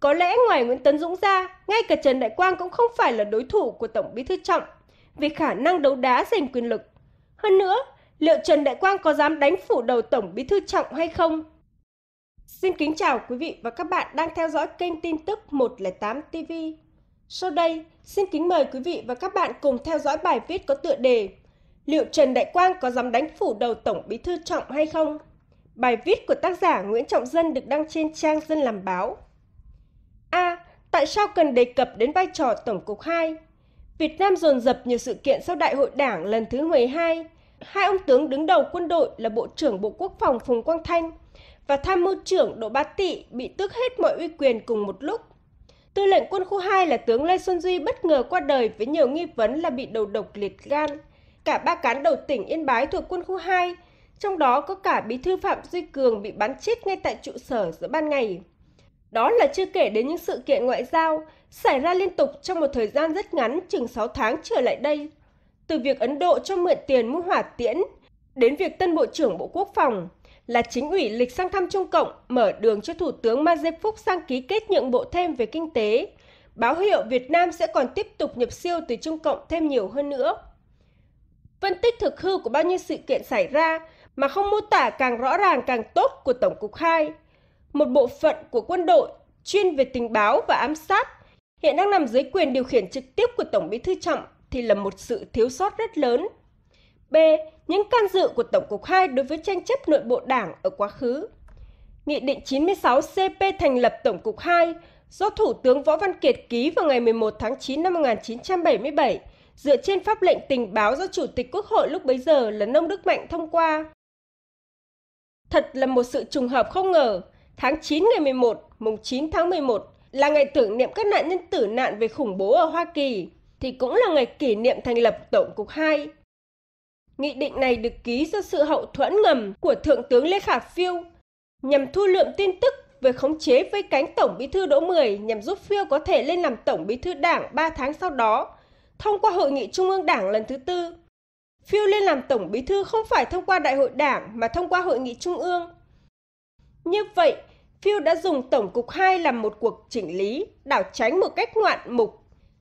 Có lẽ ngoài Nguyễn Tấn Dũng ra, ngay cả Trần Đại Quang cũng không phải là đối thủ của Tổng Bí thư Trọng về khả năng đấu đá giành quyền lực. Hơn nữa, liệu Trần Đại Quang có dám đánh phủ đầu Tổng Bí thư Trọng hay không? Xin kính chào quý vị và các bạn đang theo dõi kênh tin tức 108 TV. Sau đây, xin kính mời quý vị và các bạn cùng theo dõi bài viết có tựa đề Liệu Trần Đại Quang có dám đánh phủ đầu Tổng Bí thư Trọng hay không? Bài viết của tác giả Nguyễn Trọng Dân được đăng trên trang Dân làm báo tại sao cần đề cập đến vai trò Tổng cục 2? Việt Nam dồn dập nhiều sự kiện sau Đại hội Đảng lần thứ 12. Hai ông tướng đứng đầu quân đội là Bộ trưởng Bộ Quốc phòng Phùng Quang Thanh và Tham mưu trưởng Đỗ Bá Tị bị tước hết mọi uy quyền cùng một lúc. Tư lệnh quân khu 2 là tướng Lê Xuân Duy bất ngờ qua đời với nhiều nghi vấn là bị đầu độc liệt gan. Cả ba cán đầu tỉnh Yên Bái thuộc quân khu 2, trong đó có cả bí thư Phạm Duy Cường bị bắn chết ngay tại trụ sở giữa ban ngày. Đó là chưa kể đến những sự kiện ngoại giao xảy ra liên tục trong một thời gian rất ngắn chừng 6 tháng trở lại đây. Từ việc Ấn Độ cho mượn tiền mua hỏa tiễn đến việc tân Bộ trưởng Bộ Quốc phòng là chính ủy lịch sang thăm Trung Cộng mở đường cho Thủ tướng Mazep Phúc sang ký kết nhượng bộ thêm về kinh tế. Báo hiệu Việt Nam sẽ còn tiếp tục nhập siêu từ Trung Cộng thêm nhiều hơn nữa. Phân tích thực hư của bao nhiêu sự kiện xảy ra mà không mô tả càng rõ ràng càng tốt của Tổng cục 2 một bộ phận của quân đội chuyên về tình báo và ám sát, hiện đang nằm dưới quyền điều khiển trực tiếp của Tổng Bí thư Trọng thì là một sự thiếu sót rất lớn. B. Những can dự của Tổng cục 2 đối với tranh chấp nội bộ đảng ở quá khứ. Nghị định 96 CP thành lập Tổng cục 2 do Thủ tướng Võ Văn Kiệt ký vào ngày 11 tháng 9 năm 1977 dựa trên pháp lệnh tình báo do Chủ tịch Quốc hội lúc bấy giờ là Nông Đức Mạnh thông qua. Thật là một sự trùng hợp không ngờ, Tháng 9 ngày 11, mùng 9 tháng 11 là ngày tưởng niệm các nạn nhân tử nạn về khủng bố ở Hoa Kỳ, thì cũng là ngày kỷ niệm thành lập Tổng cục 2. Nghị định này được ký do sự hậu thuẫn ngầm của Thượng tướng Lê Khả Phiêu nhằm thu lượm tin tức về khống chế với cánh Tổng Bí thư Đỗ Mười nhằm giúp Phiêu có thể lên làm Tổng Bí thư Đảng 3 tháng sau đó, thông qua Hội nghị Trung ương Đảng lần thứ tư. Phiêu lên làm Tổng Bí thư không phải thông qua Đại hội Đảng mà thông qua Hội nghị Trung ương như vậy, Phil đã dùng Tổng cục 2 làm một cuộc chỉnh lý, đảo tránh một cách ngoạn mục.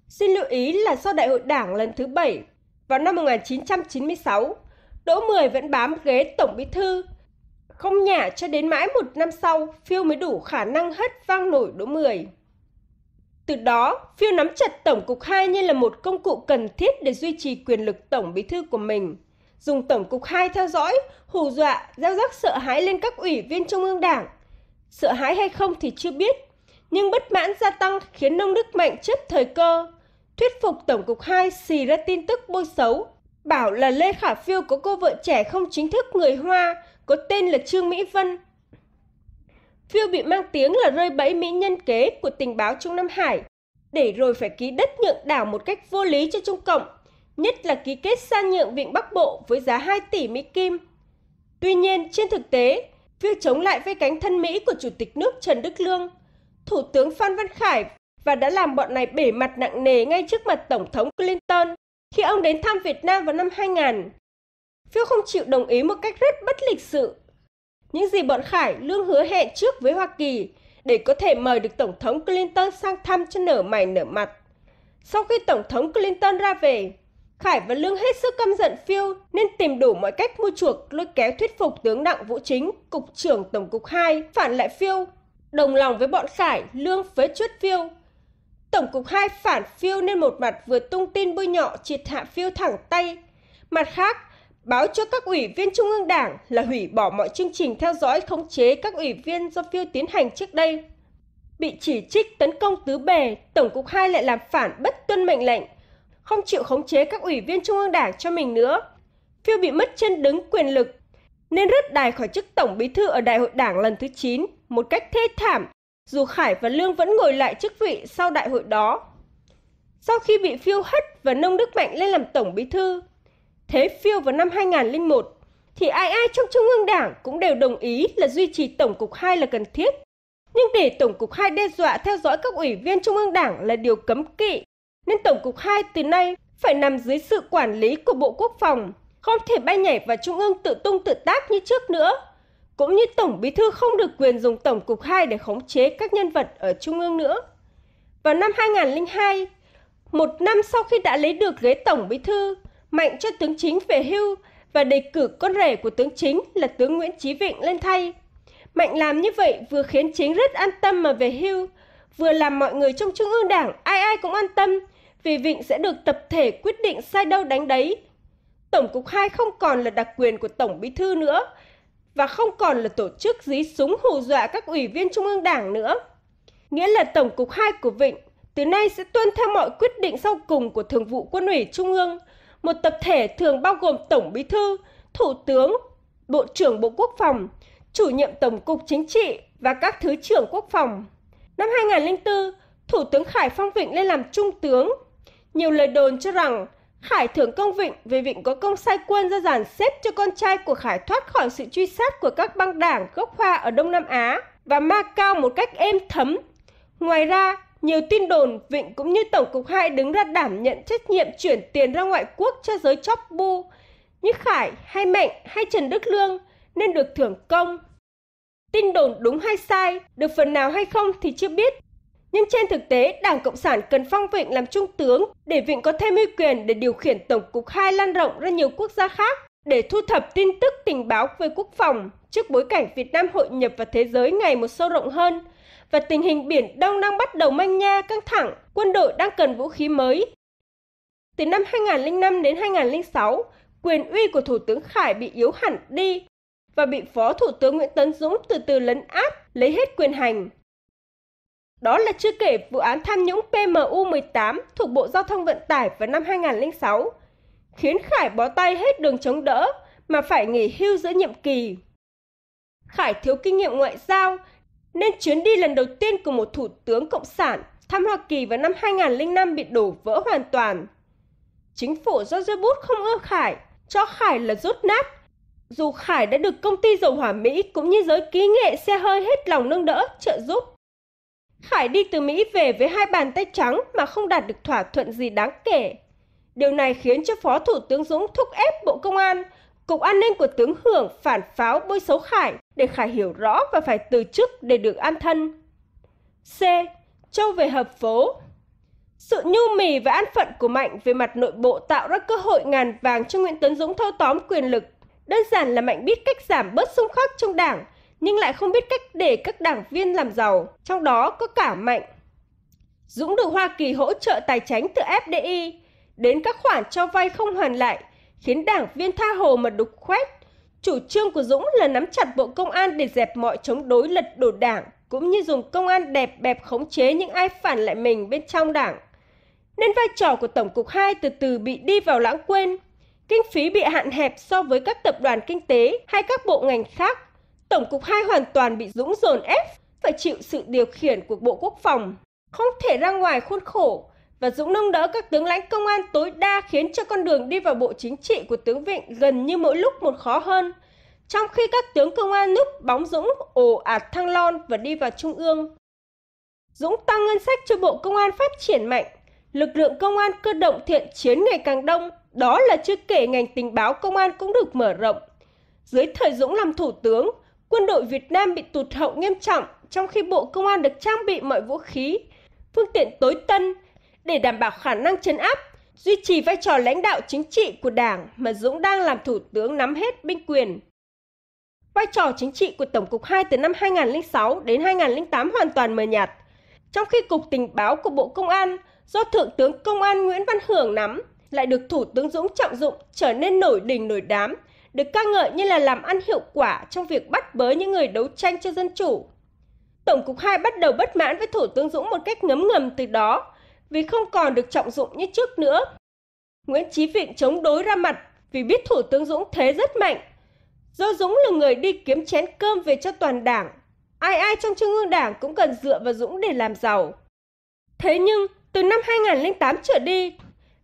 Xin lưu ý là sau đại hội đảng lần thứ 7 vào năm 1996, Đỗ Mười vẫn bám ghế Tổng Bí Thư. Không nhả cho đến mãi một năm sau, Phiêu mới đủ khả năng hất vang nổi Đỗ Mười. Từ đó, Phiêu nắm chặt Tổng cục 2 như là một công cụ cần thiết để duy trì quyền lực Tổng Bí Thư của mình dùng Tổng cục hai theo dõi, hù dọa, gieo rắc sợ hãi lên các ủy viên Trung ương Đảng. Sợ hãi hay không thì chưa biết, nhưng bất mãn gia tăng khiến nông đức mạnh chấp thời cơ. Thuyết phục Tổng cục hai xì ra tin tức bôi xấu, bảo là Lê Khả Phiêu có cô vợ trẻ không chính thức người Hoa, có tên là Trương Mỹ Vân. Phiêu bị mang tiếng là rơi bẫy mỹ nhân kế của tình báo Trung Nam Hải, để rồi phải ký đất nhượng đảo một cách vô lý cho Trung Cộng nhất là ký kết sang nhượng Vịnh Bắc Bộ với giá 2 tỷ Mỹ Kim. Tuy nhiên, trên thực tế, việc chống lại với cánh thân Mỹ của Chủ tịch nước Trần Đức Lương, Thủ tướng Phan Văn Khải và đã làm bọn này bể mặt nặng nề ngay trước mặt Tổng thống Clinton khi ông đến thăm Việt Nam vào năm 2000. Phiêu không chịu đồng ý một cách rất bất lịch sự. Những gì bọn Khải lương hứa hẹn trước với Hoa Kỳ để có thể mời được Tổng thống Clinton sang thăm cho nở mày nở mặt. Sau khi Tổng thống Clinton ra về, Khải và Lương hết sức căm giận phiêu nên tìm đủ mọi cách mua chuộc lôi kéo thuyết phục tướng Đặng Vũ Chính, Cục trưởng Tổng cục 2, phản lại phiêu. Đồng lòng với bọn Khải, Lương phế chuất phiêu. Tổng cục 2 phản phiêu nên một mặt vừa tung tin bôi nhọ triệt hạ phiêu thẳng tay. Mặt khác, báo cho các ủy viên Trung ương Đảng là hủy bỏ mọi chương trình theo dõi khống chế các ủy viên do phiêu tiến hành trước đây. Bị chỉ trích tấn công tứ bề, Tổng cục 2 lại làm phản bất tuân mệnh lệnh không chịu khống chế các ủy viên Trung ương Đảng cho mình nữa. Phiêu bị mất chân đứng quyền lực, nên rớt đài khỏi chức Tổng Bí Thư ở Đại hội Đảng lần thứ 9 một cách thê thảm, dù Khải và Lương vẫn ngồi lại chức vị sau đại hội đó. Sau khi bị Phiêu hất và nông Đức Mạnh lên làm Tổng Bí Thư, thế Phiêu vào năm 2001, thì ai ai trong Trung ương Đảng cũng đều đồng ý là duy trì Tổng cục 2 là cần thiết nhưng để Tổng cục 2 đe dọa theo dõi các ủy viên Trung ương Đảng là điều cấm kỵ nên Tổng cục 2 từ nay phải nằm dưới sự quản lý của Bộ Quốc phòng, không thể bay nhảy vào Trung ương tự tung tự tác như trước nữa. Cũng như Tổng Bí thư không được quyền dùng Tổng cục 2 để khống chế các nhân vật ở Trung ương nữa. Vào năm 2002, một năm sau khi đã lấy được ghế Tổng Bí thư, Mạnh cho tướng chính về hưu và đề cử con rể của tướng chính là tướng Nguyễn Chí Vịnh lên thay. Mạnh làm như vậy vừa khiến chính rất an tâm mà về hưu, vừa làm mọi người trong Trung ương Đảng ai ai cũng an tâm vì vịnh sẽ được tập thể quyết định sai đâu đánh đấy. Tổng cục 2 không còn là đặc quyền của Tổng Bí thư nữa và không còn là tổ chức dí súng hù dọa các ủy viên Trung ương Đảng nữa. Nghĩa là Tổng cục 2 của Vịnh từ nay sẽ tuân theo mọi quyết định sau cùng của Thường vụ Quân ủy Trung ương, một tập thể thường bao gồm Tổng Bí thư, Thủ tướng, Bộ trưởng Bộ Quốc phòng, chủ nhiệm Tổng cục Chính trị và các Thứ trưởng Quốc phòng. Năm 2004, Thủ tướng Khải Phong Vịnh lên làm Trung tướng nhiều lời đồn cho rằng Khải thưởng công Vịnh vì Vịnh có công sai quân ra dàn xếp cho con trai của Khải thoát khỏi sự truy sát của các băng đảng gốc Hoa ở Đông Nam Á và Ma Cao một cách êm thấm. Ngoài ra, nhiều tin đồn Vịnh cũng như Tổng cục 2 đứng ra đảm nhận trách nhiệm chuyển tiền ra ngoại quốc cho giới chóp bu như Khải hay Mạnh hay Trần Đức Lương nên được thưởng công. Tin đồn đúng hay sai, được phần nào hay không thì chưa biết nhưng trên thực tế, Đảng Cộng sản cần phong Vịnh làm trung tướng để Vịnh có thêm uy quyền để điều khiển Tổng cục 2 lan rộng ra nhiều quốc gia khác để thu thập tin tức tình báo về quốc phòng trước bối cảnh Việt Nam hội nhập vào thế giới ngày một sâu rộng hơn và tình hình Biển Đông đang bắt đầu manh nha căng thẳng, quân đội đang cần vũ khí mới. Từ năm 2005 đến 2006, quyền uy của Thủ tướng Khải bị yếu hẳn đi và bị Phó Thủ tướng Nguyễn Tấn Dũng từ từ lấn áp, lấy hết quyền hành. Đó là chưa kể vụ án tham nhũng PMU-18 thuộc Bộ Giao thông Vận tải vào năm 2006, khiến Khải bó tay hết đường chống đỡ mà phải nghỉ hưu giữa nhiệm kỳ. Khải thiếu kinh nghiệm ngoại giao, nên chuyến đi lần đầu tiên của một thủ tướng cộng sản thăm Hoa Kỳ vào năm 2005 bị đổ vỡ hoàn toàn. Chính phủ George Bush không ưa Khải, cho Khải là rút nát. Dù Khải đã được công ty dầu hỏa Mỹ cũng như giới kỹ nghệ xe hơi hết lòng nâng đỡ, trợ giúp Khải đi từ Mỹ về với hai bàn tay trắng mà không đạt được thỏa thuận gì đáng kể. Điều này khiến cho Phó Thủ tướng Dũng thúc ép Bộ Công an, Cục An ninh của tướng Hưởng phản pháo bôi xấu Khải để Khải hiểu rõ và phải từ chức để được an thân. C. Châu về hợp phố Sự nhu mì và an phận của Mạnh về mặt nội bộ tạo ra cơ hội ngàn vàng cho Nguyễn Tấn Dũng thâu tóm quyền lực. Đơn giản là Mạnh biết cách giảm bớt xung khắc trong đảng nhưng lại không biết cách để các đảng viên làm giàu, trong đó có cả Mạnh. Dũng được Hoa Kỳ hỗ trợ tài chính từ FDI đến các khoản cho vay không hoàn lại, khiến đảng viên tha hồ mà đục khoét. Chủ trương của Dũng là nắm chặt Bộ Công an để dẹp mọi chống đối lật đổ đảng, cũng như dùng công an đẹp bẹp khống chế những ai phản lại mình bên trong đảng. Nên vai trò của Tổng cục 2 từ từ bị đi vào lãng quên. Kinh phí bị hạn hẹp so với các tập đoàn kinh tế hay các bộ ngành khác Tổng cục 2 hoàn toàn bị dũng dồn ép phải chịu sự điều khiển của Bộ Quốc phòng, không thể ra ngoài khuôn khổ và Dũng nâng đỡ các tướng lãnh công an tối đa khiến cho con đường đi vào bộ chính trị của tướng Vịnh gần như mỗi lúc một khó hơn. Trong khi các tướng công an núp bóng Dũng ồ ạt thăng lon và đi vào trung ương. Dũng tăng ngân sách cho Bộ Công an phát triển mạnh, lực lượng công an cơ động thiện chiến ngày càng đông, đó là chưa kể ngành tình báo công an cũng được mở rộng. Dưới thời Dũng làm thủ tướng, quân đội Việt Nam bị tụt hậu nghiêm trọng trong khi Bộ Công an được trang bị mọi vũ khí, phương tiện tối tân để đảm bảo khả năng chấn áp, duy trì vai trò lãnh đạo chính trị của Đảng mà Dũng đang làm thủ tướng nắm hết binh quyền. Vai trò chính trị của Tổng cục 2 từ năm 2006 đến 2008 hoàn toàn mờ nhạt, trong khi Cục Tình báo của Bộ Công an do Thượng tướng Công an Nguyễn Văn Hưởng nắm lại được Thủ tướng Dũng trọng dụng trở nên nổi đình nổi đám được ca ngợi như là làm ăn hiệu quả trong việc bắt bớ những người đấu tranh cho dân chủ. Tổng cục 2 bắt đầu bất mãn với Thủ tướng Dũng một cách ngấm ngầm từ đó, vì không còn được trọng dụng như trước nữa. Nguyễn Chí Vịnh chống đối ra mặt vì biết Thủ tướng Dũng thế rất mạnh. Do Dũng là người đi kiếm chén cơm về cho toàn đảng, ai ai trong Trung ương Đảng cũng cần dựa vào Dũng để làm giàu. Thế nhưng, từ năm 2008 trở đi,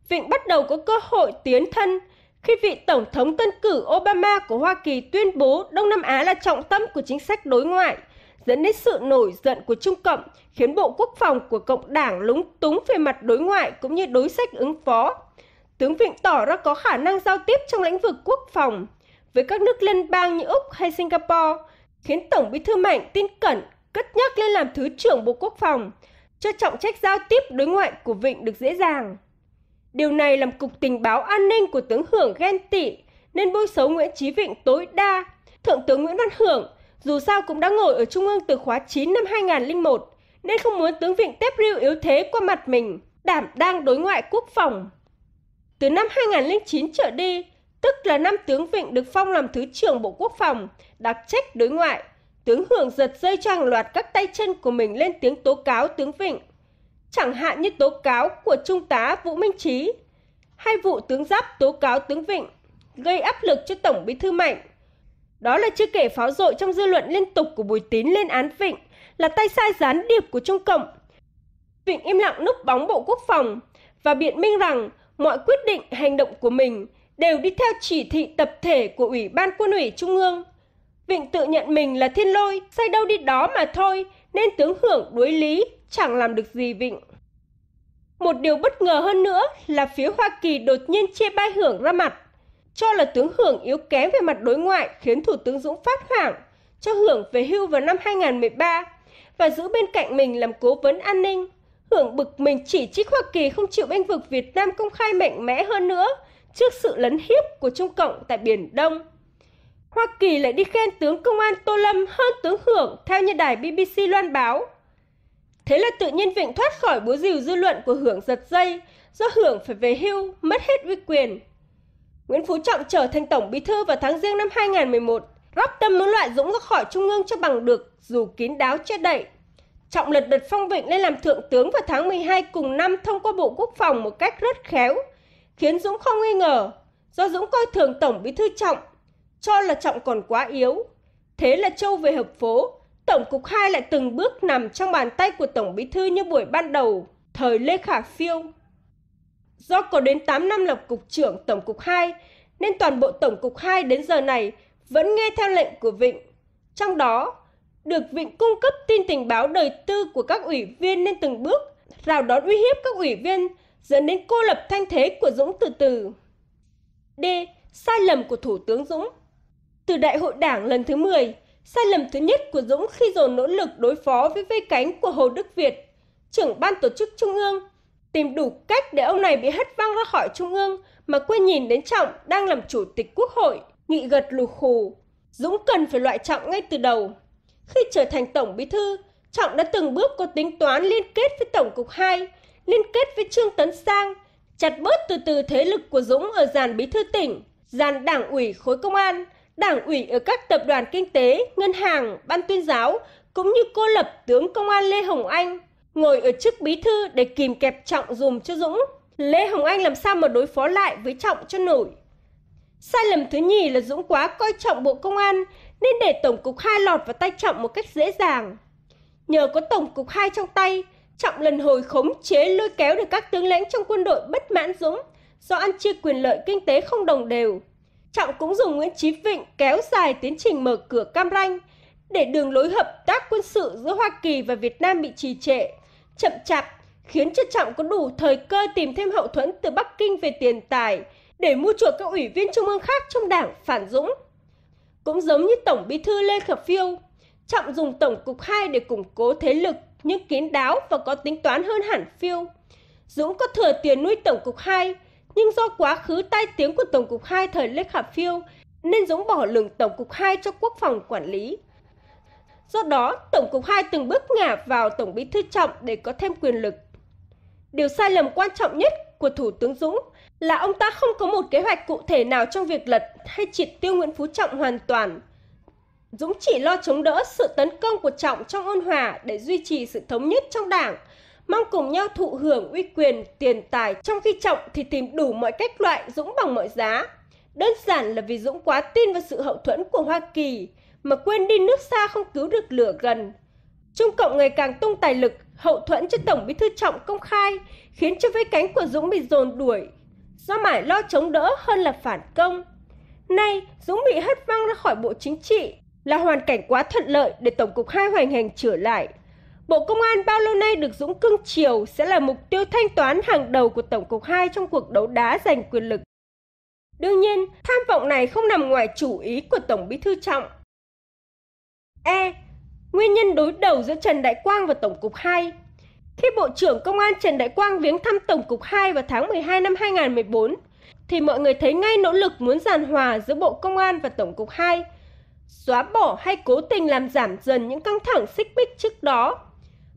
Vịnh bắt đầu có cơ hội tiến thân khi vị Tổng thống tân cử Obama của Hoa Kỳ tuyên bố Đông Nam Á là trọng tâm của chính sách đối ngoại, dẫn đến sự nổi giận của Trung Cộng, khiến Bộ Quốc phòng của Cộng đảng lúng túng về mặt đối ngoại cũng như đối sách ứng phó. Tướng Vịnh tỏ ra có khả năng giao tiếp trong lĩnh vực quốc phòng với các nước liên bang như Úc hay Singapore, khiến Tổng bí thư Mạnh tin cẩn cất nhắc lên làm Thứ trưởng Bộ Quốc phòng, cho trọng trách giao tiếp đối ngoại của Vịnh được dễ dàng. Điều này làm Cục Tình báo An ninh của tướng Hưởng ghen tị nên bôi xấu Nguyễn Chí Vịnh tối đa. Thượng tướng Nguyễn Văn Hưởng dù sao cũng đã ngồi ở Trung ương từ khóa 9 năm 2001 nên không muốn tướng Vịnh tép riu yếu thế qua mặt mình, đảm đang đối ngoại quốc phòng. Từ năm 2009 trở đi, tức là năm tướng Vịnh được phong làm Thứ trưởng Bộ Quốc phòng, đặc trách đối ngoại, tướng Hưởng giật dây cho hàng loạt các tay chân của mình lên tiếng tố cáo tướng Vịnh chẳng hạn như tố cáo của Trung tá Vũ Minh Trí hay vụ tướng Giáp tố cáo tướng Vịnh gây áp lực cho Tổng Bí thư Mạnh. Đó là chưa kể pháo dội trong dư luận liên tục của Bùi Tín lên án Vịnh là tay sai gián điệp của Trung Cộng. Vịnh im lặng núp bóng Bộ Quốc phòng và biện minh rằng mọi quyết định hành động của mình đều đi theo chỉ thị tập thể của Ủy ban Quân ủy Trung ương. Vịnh tự nhận mình là thiên lôi, say đâu đi đó mà thôi, nên tướng Hưởng đuối lý, chẳng làm được gì Vịnh. Một điều bất ngờ hơn nữa là phía Hoa Kỳ đột nhiên chia bai Hưởng ra mặt. Cho là tướng Hưởng yếu kém về mặt đối ngoại khiến Thủ tướng Dũng phát hoảng, cho Hưởng về hưu vào năm 2013 và giữ bên cạnh mình làm cố vấn an ninh. Hưởng bực mình chỉ trích Hoa Kỳ không chịu bênh vực Việt Nam công khai mạnh mẽ hơn nữa trước sự lấn hiếp của Trung Cộng tại Biển Đông. Hoa Kỳ lại đi khen tướng công an Tô Lâm hơn tướng Hưởng theo như đài BBC loan báo. Thế là tự nhiên Vịnh thoát khỏi búa rìu dư luận của Hưởng giật dây do Hưởng phải về hưu, mất hết uy quyền. Nguyễn Phú Trọng trở thành Tổng Bí Thư vào tháng riêng năm 2011, rót tâm muốn loại Dũng ra khỏi Trung ương cho bằng được dù kín đáo che đậy. Trọng lật đật phong Vịnh lên làm Thượng tướng vào tháng 12 cùng năm thông qua Bộ Quốc phòng một cách rất khéo, khiến Dũng không nghi ngờ. Do Dũng coi thường Tổng Bí Thư Trọng cho là Trọng còn quá yếu. Thế là Châu về hợp phố, Tổng cục 2 lại từng bước nằm trong bàn tay của Tổng Bí Thư như buổi ban đầu, thời Lê Khả Phiêu. Do có đến 8 năm lập Cục trưởng Tổng cục 2, nên toàn bộ Tổng cục 2 đến giờ này vẫn nghe theo lệnh của Vịnh. Trong đó, được Vịnh cung cấp tin tình báo đời tư của các ủy viên nên từng bước rào đón uy hiếp các ủy viên dẫn đến cô lập thanh thế của Dũng từ từ. D. Sai lầm của Thủ tướng Dũng từ đại hội đảng lần thứ 10, sai lầm thứ nhất của Dũng khi dồn nỗ lực đối phó với vây cánh của Hồ Đức Việt, trưởng ban tổ chức Trung ương, tìm đủ cách để ông này bị hất văng ra khỏi Trung ương mà quên nhìn đến Trọng đang làm chủ tịch quốc hội, nghị gật lù khù. Dũng cần phải loại Trọng ngay từ đầu. Khi trở thành tổng bí thư, Trọng đã từng bước có tính toán liên kết với Tổng cục 2, liên kết với Trương Tấn Sang, chặt bớt từ từ thế lực của Dũng ở dàn bí thư tỉnh, dàn đảng ủy khối công an – đảng ủy ở các tập đoàn kinh tế, ngân hàng, ban tuyên giáo, cũng như cô lập tướng công an Lê Hồng Anh, ngồi ở chức bí thư để kìm kẹp Trọng dùm cho Dũng. Lê Hồng Anh làm sao mà đối phó lại với Trọng cho nổi. Sai lầm thứ nhì là Dũng quá coi trọng Bộ Công an nên để Tổng cục 2 lọt vào tay Trọng một cách dễ dàng. Nhờ có Tổng cục 2 trong tay, Trọng lần hồi khống chế lôi kéo được các tướng lãnh trong quân đội bất mãn Dũng do ăn chia quyền lợi kinh tế không đồng đều. Trọng cũng dùng Nguyễn Chí Vịnh kéo dài tiến trình mở cửa Cam Ranh để đường lối hợp tác quân sự giữa Hoa Kỳ và Việt Nam bị trì trệ, chậm chạp khiến cho Trọng có đủ thời cơ tìm thêm hậu thuẫn từ Bắc Kinh về tiền tài để mua chuộc các ủy viên trung ương khác trong đảng phản dũng. Cũng giống như Tổng bí thư Lê Khả Phiêu, Trọng dùng Tổng cục 2 để củng cố thế lực nhưng kín đáo và có tính toán hơn hẳn Phiêu. Dũng có thừa tiền nuôi Tổng cục 2 nhưng do quá khứ tai tiếng của Tổng cục 2 thời Lê Khả Phiêu nên Dũng bỏ lường Tổng cục 2 cho quốc phòng quản lý. Do đó, Tổng cục 2 từng bước ngả vào Tổng bí thư Trọng để có thêm quyền lực. Điều sai lầm quan trọng nhất của Thủ tướng Dũng là ông ta không có một kế hoạch cụ thể nào trong việc lật hay triệt tiêu Nguyễn Phú Trọng hoàn toàn. Dũng chỉ lo chống đỡ sự tấn công của Trọng trong ôn hòa để duy trì sự thống nhất trong đảng – mong cùng nhau thụ hưởng uy quyền, tiền tài, trong khi Trọng thì tìm đủ mọi cách loại Dũng bằng mọi giá. Đơn giản là vì Dũng quá tin vào sự hậu thuẫn của Hoa Kỳ, mà quên đi nước xa không cứu được lửa gần. Trung Cộng ngày càng tung tài lực, hậu thuẫn cho Tổng Bí thư Trọng công khai, khiến cho vây cánh của Dũng bị dồn đuổi, do mãi lo chống đỡ hơn là phản công. Nay, Dũng bị hất văng ra khỏi bộ chính trị là hoàn cảnh quá thuận lợi để Tổng cục hai hoành hành trở lại. Bộ Công an bao lâu nay được Dũng cưng chiều sẽ là mục tiêu thanh toán hàng đầu của Tổng cục 2 trong cuộc đấu đá giành quyền lực. Đương nhiên, tham vọng này không nằm ngoài chủ ý của Tổng Bí thư Trọng. E. Nguyên nhân đối đầu giữa Trần Đại Quang và Tổng cục 2 Khi Bộ trưởng Công an Trần Đại Quang viếng thăm Tổng cục 2 vào tháng 12 năm 2014, thì mọi người thấy ngay nỗ lực muốn giàn hòa giữa Bộ Công an và Tổng cục 2, xóa bỏ hay cố tình làm giảm dần những căng thẳng xích mích trước đó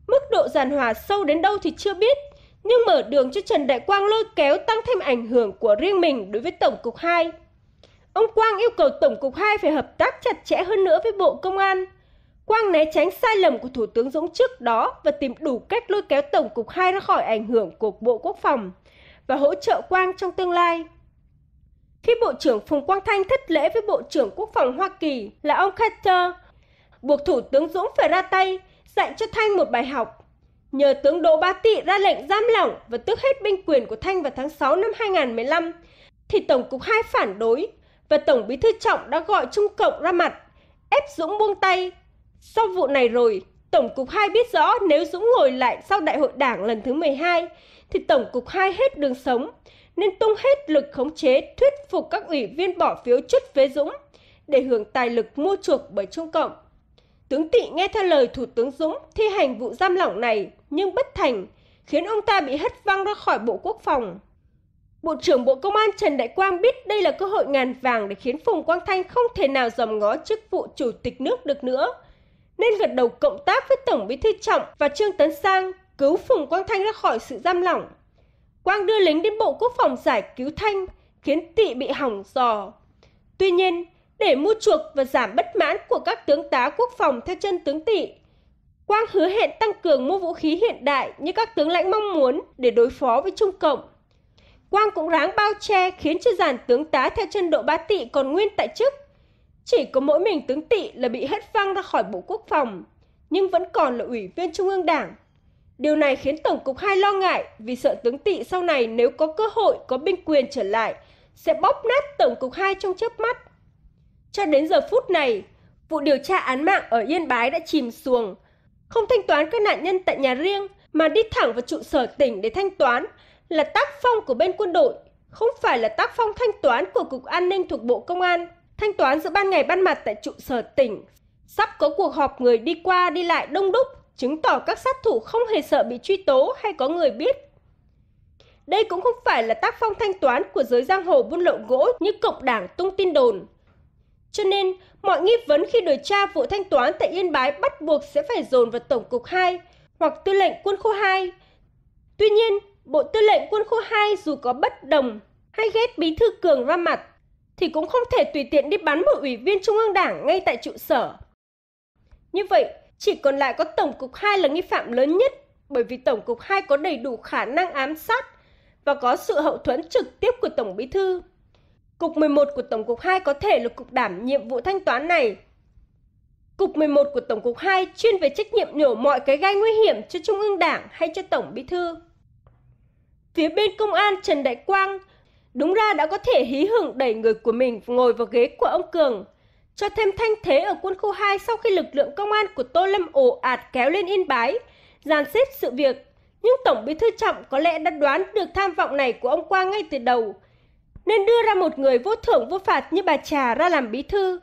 Mức độ giàn hòa sâu đến đâu thì chưa biết, nhưng mở đường cho Trần Đại Quang lôi kéo tăng thêm ảnh hưởng của riêng mình đối với Tổng cục 2. Ông Quang yêu cầu Tổng cục 2 phải hợp tác chặt chẽ hơn nữa với Bộ Công an. Quang né tránh sai lầm của Thủ tướng Dũng trước đó và tìm đủ cách lôi kéo Tổng cục 2 ra khỏi ảnh hưởng của Bộ Quốc phòng và hỗ trợ Quang trong tương lai. Khi Bộ trưởng Phùng Quang Thanh thất lễ với Bộ trưởng Quốc phòng Hoa Kỳ là ông Carter, buộc Thủ tướng Dũng phải ra tay dạy cho Thanh một bài học. Nhờ tướng Đỗ Bá Tị ra lệnh giam lỏng và tước hết binh quyền của Thanh vào tháng 6 năm 2015, thì Tổng cục 2 phản đối và Tổng bí thư Trọng đã gọi Trung Cộng ra mặt, ép Dũng buông tay. Sau vụ này rồi, Tổng cục 2 biết rõ nếu Dũng ngồi lại sau đại hội đảng lần thứ 12, thì Tổng cục 2 hết đường sống, nên tung hết lực khống chế thuyết phục các ủy viên bỏ phiếu chốt phế Dũng để hưởng tài lực mua chuộc bởi Trung Cộng. Tướng Tị nghe theo lời Thủ tướng Dũng thi hành vụ giam lỏng này nhưng bất thành, khiến ông ta bị hất văng ra khỏi Bộ Quốc phòng. Bộ trưởng Bộ Công an Trần Đại Quang biết đây là cơ hội ngàn vàng để khiến Phùng Quang Thanh không thể nào dòm ngó chức vụ chủ tịch nước được nữa, nên gật đầu cộng tác với Tổng Bí thư Trọng và Trương Tấn Sang cứu Phùng Quang Thanh ra khỏi sự giam lỏng. Quang đưa lính đến Bộ Quốc phòng giải cứu Thanh, khiến Tị bị hỏng giò. Tuy nhiên, để mua chuộc và giảm bất mãn của các tướng tá quốc phòng theo chân tướng tị. Quang hứa hẹn tăng cường mua vũ khí hiện đại như các tướng lãnh mong muốn để đối phó với Trung Cộng. Quang cũng ráng bao che khiến cho dàn tướng tá theo chân độ bá tị còn nguyên tại chức. Chỉ có mỗi mình tướng tị là bị hất văng ra khỏi Bộ Quốc phòng, nhưng vẫn còn là ủy viên Trung ương Đảng. Điều này khiến Tổng cục 2 lo ngại vì sợ tướng tị sau này nếu có cơ hội có binh quyền trở lại sẽ bóp nát Tổng cục 2 trong chớp mắt. Cho đến giờ phút này, vụ điều tra án mạng ở Yên Bái đã chìm xuồng. Không thanh toán các nạn nhân tại nhà riêng mà đi thẳng vào trụ sở tỉnh để thanh toán là tác phong của bên quân đội, không phải là tác phong thanh toán của Cục An ninh thuộc Bộ Công an. Thanh toán giữa ban ngày ban mặt tại trụ sở tỉnh. Sắp có cuộc họp người đi qua đi lại đông đúc, chứng tỏ các sát thủ không hề sợ bị truy tố hay có người biết. Đây cũng không phải là tác phong thanh toán của giới giang hồ buôn lậu gỗ như Cộng đảng tung tin đồn. Cho nên, mọi nghi vấn khi điều tra vụ thanh toán tại Yên Bái bắt buộc sẽ phải dồn vào Tổng cục 2 hoặc Tư lệnh Quân khu 2. Tuy nhiên, Bộ Tư lệnh Quân khu 2 dù có bất đồng hay ghét Bí thư Cường ra mặt, thì cũng không thể tùy tiện đi bắn một ủy viên Trung ương Đảng ngay tại trụ sở. Như vậy, chỉ còn lại có Tổng cục 2 là nghi phạm lớn nhất bởi vì Tổng cục 2 có đầy đủ khả năng ám sát và có sự hậu thuẫn trực tiếp của Tổng Bí thư. Cục 11 của Tổng cục 2 có thể là cục đảm nhiệm vụ thanh toán này. Cục 11 của Tổng cục 2 chuyên về trách nhiệm nhổ mọi cái gai nguy hiểm cho Trung ương Đảng hay cho Tổng Bí Thư. Phía bên công an Trần Đại Quang đúng ra đã có thể hí hửng đẩy người của mình ngồi vào ghế của ông Cường, cho thêm thanh thế ở quân khu 2 sau khi lực lượng công an của Tô Lâm ồ ạt kéo lên Yên Bái, dàn xếp sự việc. Nhưng Tổng Bí Thư Trọng có lẽ đã đoán được tham vọng này của ông Quang ngay từ đầu, nên đưa ra một người vô thưởng vô phạt như bà Trà ra làm bí thư.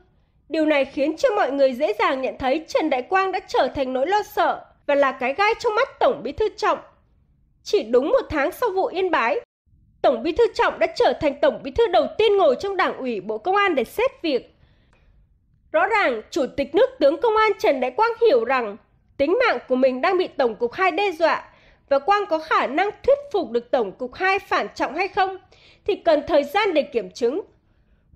Điều này khiến cho mọi người dễ dàng nhận thấy Trần Đại Quang đã trở thành nỗi lo sợ và là cái gai trong mắt Tổng Bí thư Trọng. Chỉ đúng một tháng sau vụ Yên Bái, Tổng Bí thư Trọng đã trở thành Tổng Bí thư đầu tiên ngồi trong Đảng ủy Bộ Công an để xét việc. Rõ ràng, Chủ tịch nước tướng Công an Trần Đại Quang hiểu rằng tính mạng của mình đang bị Tổng cục hai đe dọa và Quang có khả năng thuyết phục được Tổng cục hai phản trọng hay không – thì cần thời gian để kiểm chứng.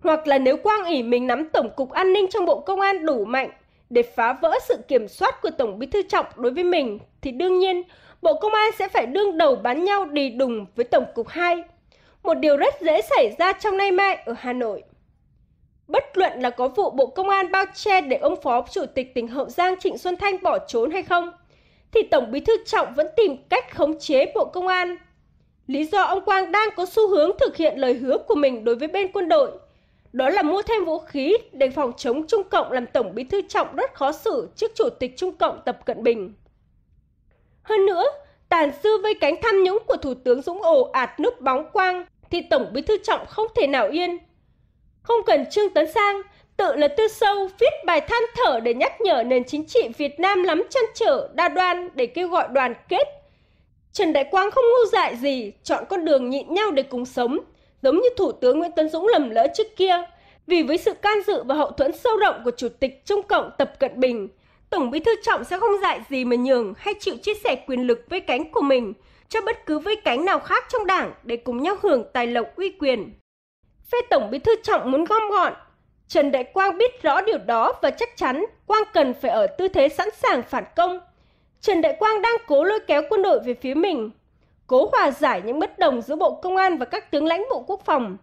Hoặc là nếu Quang ỉ mình nắm Tổng cục An ninh trong Bộ Công an đủ mạnh để phá vỡ sự kiểm soát của Tổng Bí thư Trọng đối với mình thì đương nhiên Bộ Công an sẽ phải đương đầu bán nhau đi đùng với Tổng cục 2. Một điều rất dễ xảy ra trong nay mai ở Hà Nội. Bất luận là có vụ Bộ Công an bao che để ông Phó Chủ tịch tỉnh Hậu Giang Trịnh Xuân Thanh bỏ trốn hay không, thì Tổng Bí thư Trọng vẫn tìm cách khống chế Bộ Công an Lý do ông Quang đang có xu hướng thực hiện lời hứa của mình đối với bên quân đội, đó là mua thêm vũ khí để phòng chống Trung Cộng làm Tổng Bí thư Trọng rất khó xử trước Chủ tịch Trung Cộng Tập Cận Bình. Hơn nữa, tàn dư vây cánh tham nhũng của Thủ tướng Dũng ồ ạt núp bóng Quang thì Tổng Bí thư Trọng không thể nào yên. Không cần Trương Tấn Sang, tự là tư sâu viết bài than thở để nhắc nhở nền chính trị Việt Nam lắm chăn trở, đa đoan để kêu gọi đoàn kết Trần Đại Quang không ngu dại gì, chọn con đường nhịn nhau để cùng sống, giống như Thủ tướng Nguyễn Tấn Dũng lầm lỡ trước kia. Vì với sự can dự và hậu thuẫn sâu rộng của Chủ tịch Trung Cộng Tập Cận Bình, Tổng Bí thư Trọng sẽ không dại gì mà nhường hay chịu chia sẻ quyền lực với cánh của mình cho bất cứ với cánh nào khác trong đảng để cùng nhau hưởng tài lộc uy quyền. Phê Tổng Bí thư Trọng muốn gom gọn, Trần Đại Quang biết rõ điều đó và chắc chắn Quang cần phải ở tư thế sẵn sàng phản công Trần Đại Quang đang cố lôi kéo quân đội về phía mình, cố hòa giải những bất đồng giữa Bộ Công an và các tướng lãnh Bộ Quốc phòng.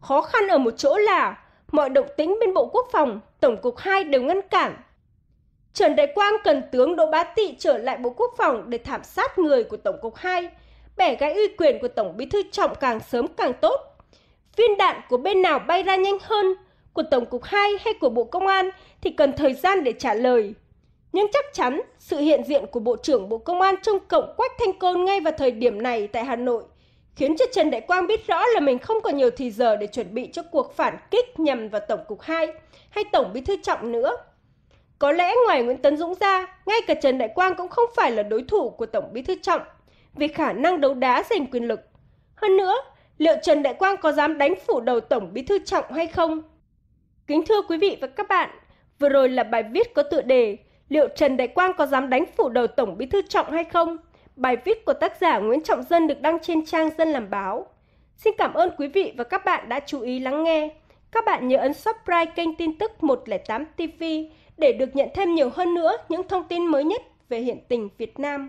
Khó khăn ở một chỗ là mọi động tĩnh bên Bộ Quốc phòng, Tổng cục 2 đều ngăn cản. Trần Đại Quang cần tướng Đỗ Bá Tị trở lại Bộ Quốc phòng để thảm sát người của Tổng cục 2, bẻ gãy uy quyền của Tổng Bí thư Trọng càng sớm càng tốt. Viên đạn của bên nào bay ra nhanh hơn, của Tổng cục 2 hay của Bộ Công an thì cần thời gian để trả lời. Nhưng chắc chắn sự hiện diện của Bộ trưởng Bộ Công an trong Cộng Quách Thanh Côn ngay vào thời điểm này tại Hà Nội khiến cho Trần Đại Quang biết rõ là mình không còn nhiều thì giờ để chuẩn bị cho cuộc phản kích nhằm vào Tổng cục 2 hay Tổng Bí thư Trọng nữa. Có lẽ ngoài Nguyễn Tấn Dũng ra, ngay cả Trần Đại Quang cũng không phải là đối thủ của Tổng Bí thư Trọng về khả năng đấu đá giành quyền lực. Hơn nữa, liệu Trần Đại Quang có dám đánh phủ đầu Tổng Bí thư Trọng hay không? Kính thưa quý vị và các bạn, vừa rồi là bài viết có tựa đề Liệu Trần Đại Quang có dám đánh phủ đầu Tổng Bí thư Trọng hay không? Bài viết của tác giả Nguyễn Trọng Dân được đăng trên trang Dân làm báo. Xin cảm ơn quý vị và các bạn đã chú ý lắng nghe. Các bạn nhớ ấn subscribe kênh tin tức 108 TV để được nhận thêm nhiều hơn nữa những thông tin mới nhất về hiện tình Việt Nam.